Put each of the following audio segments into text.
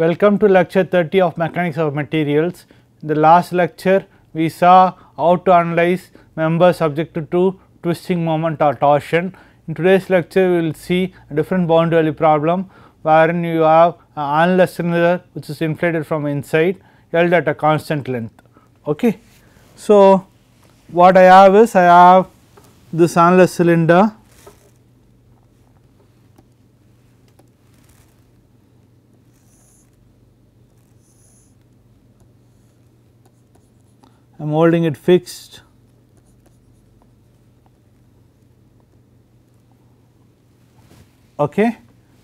Welcome to lecture 30 of mechanics of materials. In the last lecture we saw how to analyze members subjected to twisting moment or torsion. In today's lecture we will see a different boundary value problem wherein you have an annular cylinder which is inflated from inside held at a constant length. Okay. So, what I have is I have this annular cylinder I am holding it fixed okay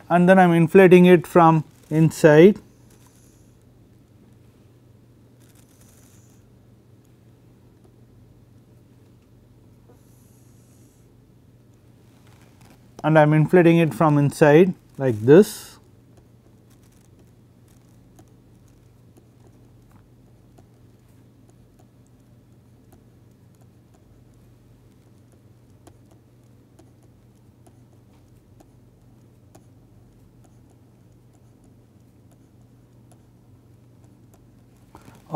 and then I am inflating it from inside and I am inflating it from inside like this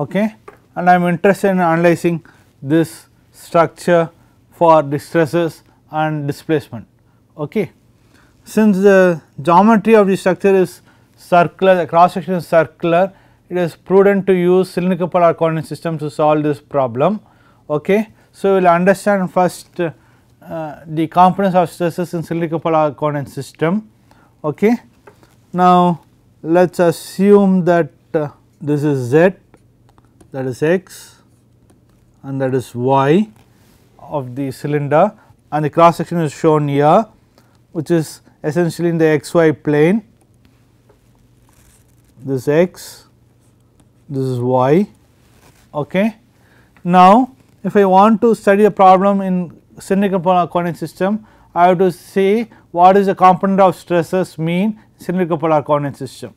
okay and I am interested in analyzing this structure for distresses and displacement. Okay. Since the geometry of the structure is circular, the cross section is circular, it is prudent to use cylindrical polar coordinate system to solve this problem. Okay. So, we will understand first uh, the components of stresses in cylindrical polar coordinate system. Okay. Now, let us assume that uh, this is z that is x and that is y of the cylinder and the cross section is shown here which is essentially in the xy plane this is x this is y okay now if i want to study a problem in cylindrical polar coordinate system i have to say what is the component of stresses mean cylindrical polar coordinate system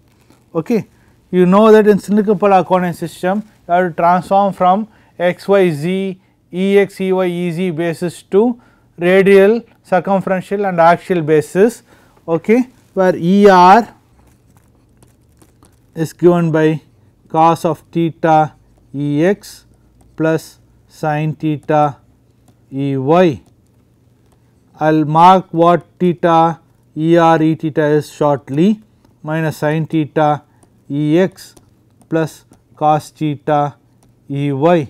okay you know that in cylindrical polar coordinate system uh, transform from x, y, z, e x, e y, e z basis to radial, circumferential and axial basis okay, where E r is given by cos of theta E x plus sin theta E y. I will mark what theta E r E theta is shortly minus sin theta E x plus cos theta E y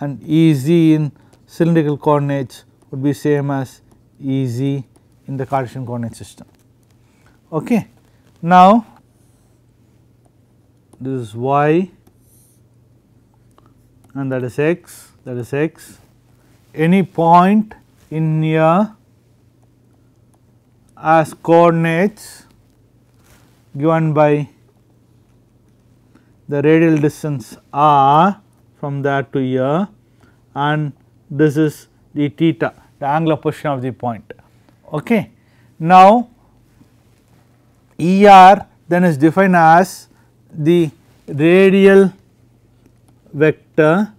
and E z in cylindrical coordinates would be same as E z in the Cartesian coordinate system. Okay. Now, this is y and that is x, that is x. Any point in here as coordinates given by the radial distance r from there to here and this is the theta the angular position of the point. Okay. Now, ER then is defined as the radial vector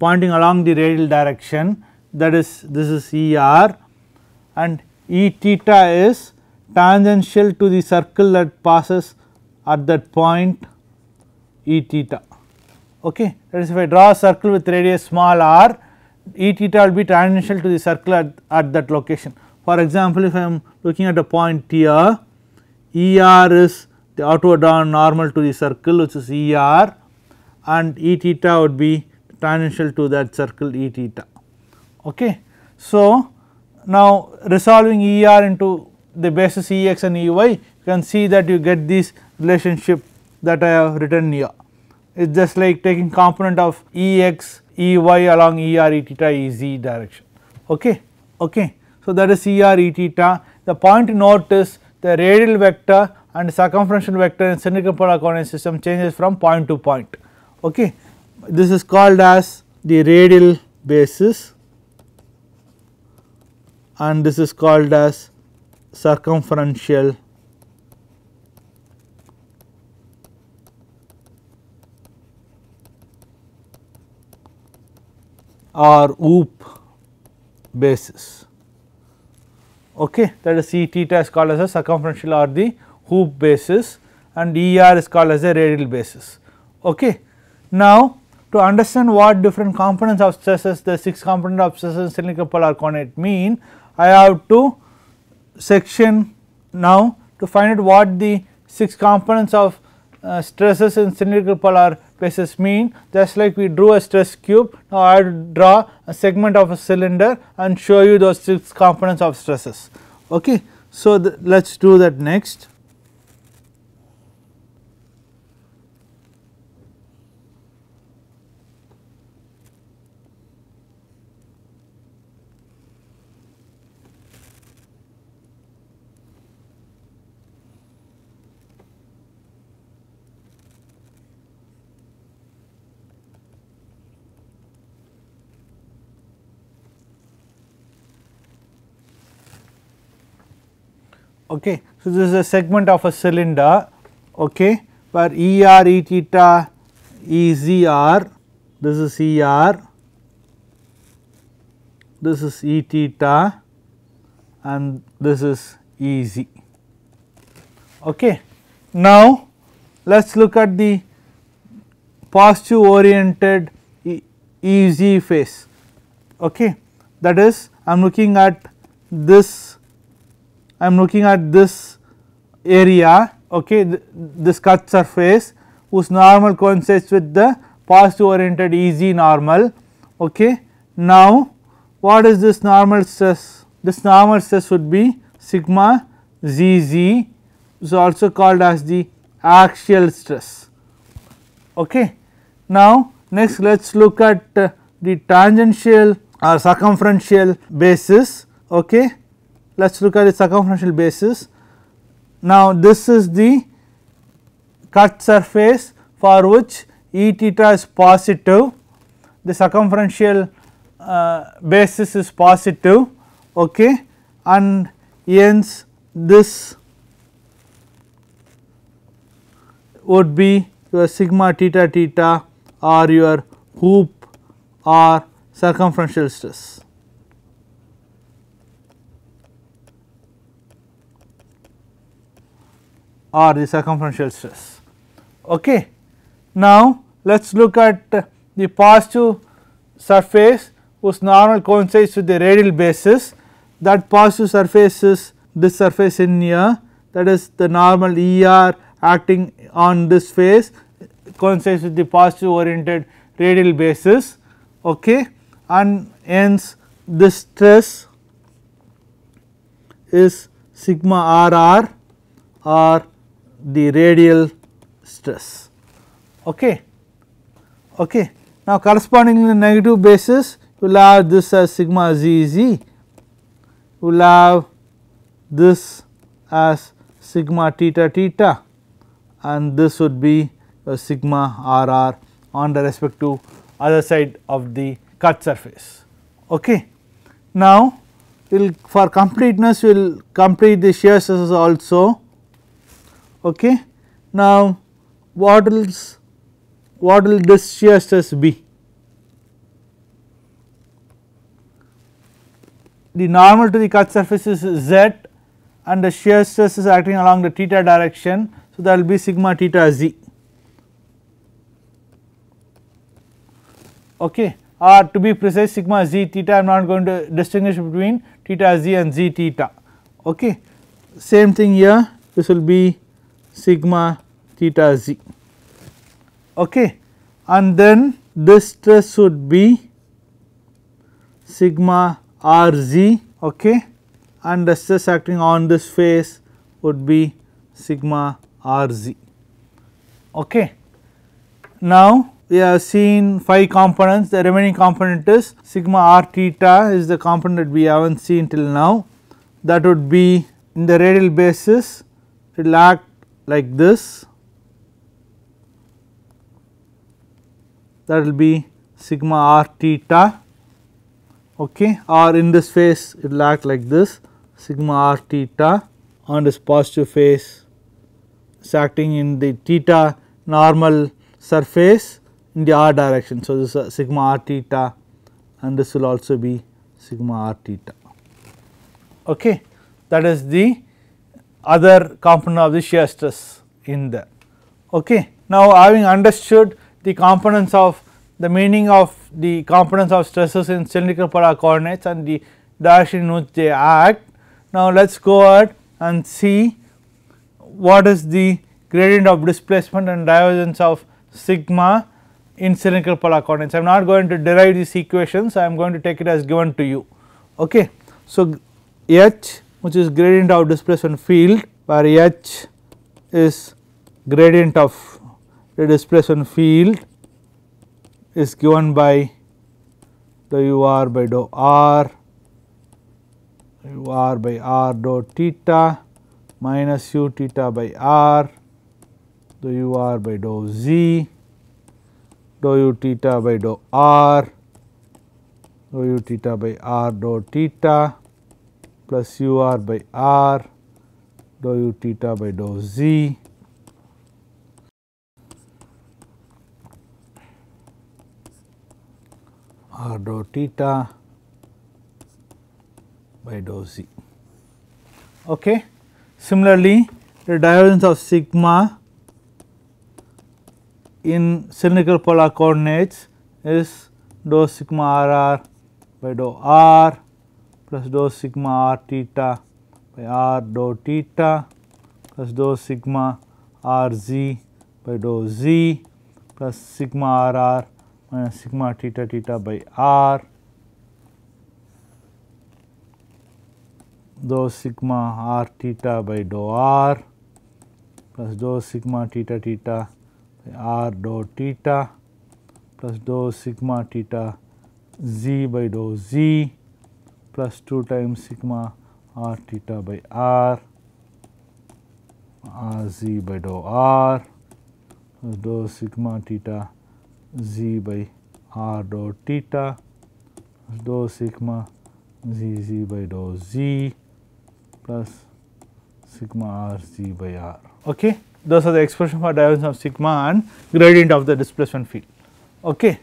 pointing along the radial direction that is this is ER and E theta is tangential to the circle that passes at that point E theta. Okay. That is if I draw a circle with radius small r, E theta will be tangential to the circle at, at that location. For example, if I am looking at a point here, ER is the orthogonal normal to the circle which is ER and E theta would be tangential to that circle E theta. Okay. So, now resolving ER into the basis Ex and Ey you can see that you get this relationship that I have written here. It is just like taking component of E x, E y along E r E theta E z direction. Okay, okay. So, that is E r E theta. The point note is the radial vector and circumferential vector in cylindrical polar coordinate system changes from point to point. Okay. This is called as the radial basis and this is called as circumferential or OOP basis. Okay, that is C theta is called as a circumferential or the hoop basis and ER is called as a radial basis. Okay. Now, to understand what different components of stresses the 6 component of stresses cylindrical polar coordinate mean, I have to section now to find out what the 6 components of uh, stresses in cylindrical polar places mean just like we drew a stress cube now I draw a segment of a cylinder and show you those 6 components of stresses ok. So, let us do that next. okay. So, this is a segment of a cylinder okay where E r E theta E z r this is E r this is E theta and this is E z okay. Now, let us look at the positive oriented e, e z phase okay that is I am looking at this I am looking at this area okay th this cut surface whose normal coincides with the positive oriented EZ normal okay. Now what is this normal stress? This normal stress would be sigma ZZ is also called as the axial stress okay. Now next let us look at uh, the tangential or circumferential basis okay let us look at the circumferential basis. Now, this is the cut surface for which E theta is positive, the circumferential uh, basis is positive okay, and hence this would be your sigma theta theta or your hoop or circumferential stress. or the circumferential stress. Okay. Now, let us look at the positive surface whose normal coincides with the radial basis that positive surface is this surface in here that is the normal ER acting on this face coincides with the positive oriented radial basis okay and hence this stress is sigma rr or the radial stress. Okay. Okay. Now, correspondingly negative basis we will have this as sigma z z, we will have this as sigma theta theta and this would be uh, sigma r r on the respective other side of the cut surface. Okay. Now, we'll for completeness we will complete the shear stresses also Okay. Now, what will what will this shear stress be? The normal to the cut surface is z and the shear stress is acting along the theta direction. So, that will be sigma theta z okay. or to be precise sigma z theta I am not going to distinguish between theta z and z theta. Okay. Same thing here this will be sigma theta z okay and then this stress should be sigma r z okay and the stress acting on this face would be sigma r z okay now we have seen 5 components the remaining component is sigma r theta is the component that we have not seen till now that would be in the radial basis it will act like this that will be sigma r theta okay or in this phase it will act like this sigma r theta on this positive phase is acting in the theta normal surface in the r direction. So, this is uh, sigma r theta and this will also be sigma r theta. Okay. That is the other component of the shear stress in there. okay. Now having understood the components of the meaning of the components of stresses in cylindrical polar coordinates and the direction in which they act. Now let us go ahead and see what is the gradient of displacement and divergence of sigma in cylindrical polar coordinates. I am not going to derive these equations, I am going to take it as given to you. Okay. So, H which is gradient of displacement field where H is gradient of the displacement field is given by dou u r by dou r u r by r dou theta minus u theta by r dou u r by dou z dou u theta by dou r dou u theta by r dou theta plus u r by r dou u theta by dou z r dou theta by dou z. Okay. Similarly, the divergence of sigma in cylindrical polar coordinates is dou sigma r r by dou r plus dou sigma r theta by r dou theta plus dou sigma r z by dou z plus sigma r r minus sigma theta theta by r dou sigma r theta by dou r plus dou sigma theta theta by r dou theta plus dou sigma theta z by dou z plus 2 times sigma r theta by r r z by dou r dou sigma theta z by r dou theta dou sigma z z by dou z plus sigma r z by r. Okay. Those are the expression for divergence of sigma and gradient of the displacement field. Okay.